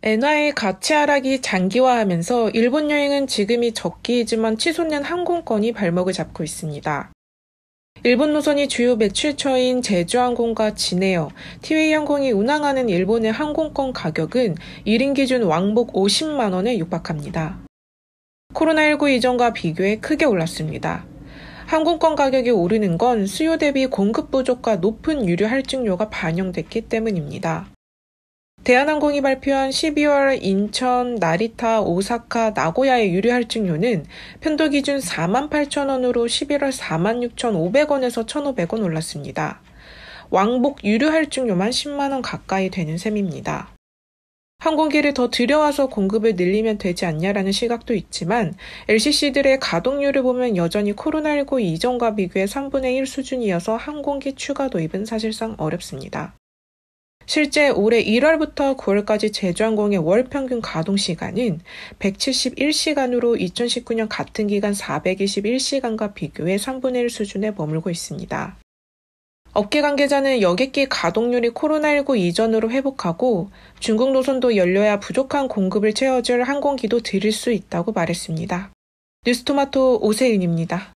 엔화의 가치 하락이 장기화하면서 일본 여행은 지금이 적기이지만 치솟는 항공권이 발목을 잡고 있습니다. 일본 노선이 주요 매출처인 제주항공과 진에어, 티웨이항공이 운항하는 일본의 항공권 가격은 1인 기준 왕복 50만 원에 육박합니다. 코로나19 이전과 비교해 크게 올랐습니다. 항공권 가격이 오르는 건 수요 대비 공급 부족과 높은 유류 할증료가 반영됐기 때문입니다. 대한항공이 발표한 12월 인천, 나리타, 오사카, 나고야의 유류 할증료는 편도 기준 48,000원으로 11월 46,500원에서 1,500원 올랐습니다. 왕복 유류 할증료만 10만원 가까이 되는 셈입니다. 항공기를 더 들여와서 공급을 늘리면 되지 않냐라는 시각도 있지만 LCC들의 가동률을 보면 여전히 코로나19 이전과 비교해 3분의 1 수준이어서 항공기 추가 도입은 사실상 어렵습니다. 실제 올해 1월부터 9월까지 제주항공의 월 평균 가동 시간은 171시간으로 2019년 같은 기간 421시간과 비교해 3분의 1 수준에 머물고 있습니다. 업계 관계자는 여객기 가동률이 코로나19 이전으로 회복하고 중국 노선도 열려야 부족한 공급을 채워줄 항공기도 드릴 수 있다고 말했습니다. 뉴스토마토 오세윤입니다.